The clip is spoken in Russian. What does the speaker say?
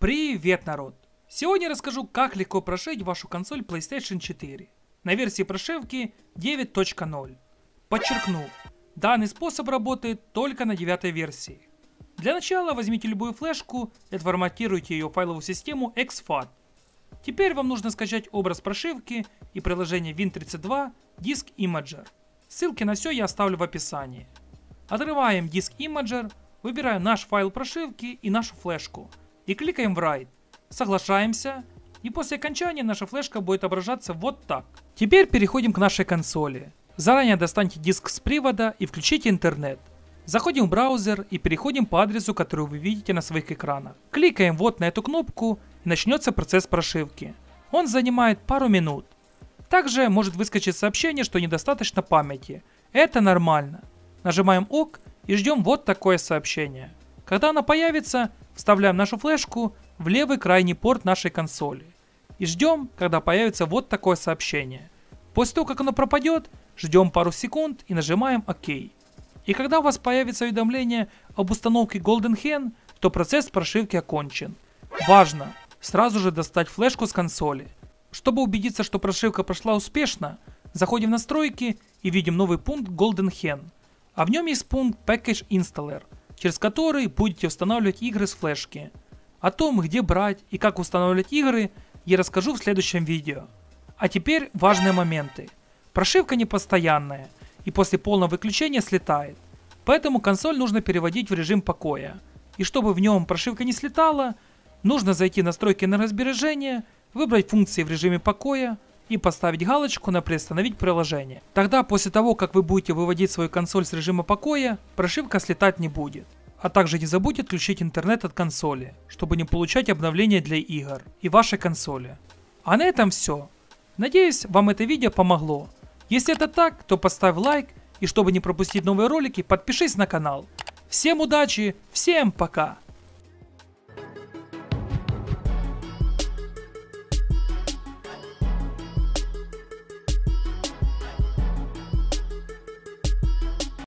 Привет, народ! Сегодня расскажу, как легко прошить вашу консоль PlayStation 4 на версии прошивки 9.0. Подчеркну, данный способ работает только на 9 версии. Для начала возьмите любую флешку и отформатируйте ее файловую систему XFAT. Теперь вам нужно скачать образ прошивки и приложение Win32 Disk Imager. Ссылки на все я оставлю в описании. Отрываем Disk Imager, выбираем наш файл прошивки и нашу флешку – и кликаем в Write. Соглашаемся, и после окончания наша флешка будет отображаться вот так. Теперь переходим к нашей консоли. Заранее достаньте диск с привода и включите интернет. Заходим в браузер и переходим по адресу, который вы видите на своих экранах. Кликаем вот на эту кнопку и начнется процесс прошивки. Он занимает пару минут. Также может выскочить сообщение, что недостаточно памяти. Это нормально. Нажимаем ОК и ждем вот такое сообщение. Когда оно появится, Вставляем нашу флешку в левый крайний порт нашей консоли и ждем, когда появится вот такое сообщение. После того, как оно пропадет, ждем пару секунд и нажимаем ОК. И когда у вас появится уведомление об установке Golden Hen, то процесс прошивки окончен. Важно сразу же достать флешку с консоли. Чтобы убедиться, что прошивка прошла успешно, заходим в настройки и видим новый пункт Golden Hen. А в нем есть пункт Package Installer – через который будете устанавливать игры с флешки. О том, где брать и как устанавливать игры, я расскажу в следующем видео. А теперь важные моменты. Прошивка непостоянная и после полного выключения слетает, поэтому консоль нужно переводить в режим покоя. И чтобы в нем прошивка не слетала, нужно зайти в настройки на энергосбережения, выбрать функции в режиме покоя, и поставить галочку на «Приостановить приложение». Тогда после того, как вы будете выводить свою консоль с режима покоя, прошивка слетать не будет. А также не забудьте отключить интернет от консоли, чтобы не получать обновления для игр и вашей консоли. А на этом все. Надеюсь, вам это видео помогло. Если это так, то поставь лайк и чтобы не пропустить новые ролики, подпишись на канал. Всем удачи, всем пока!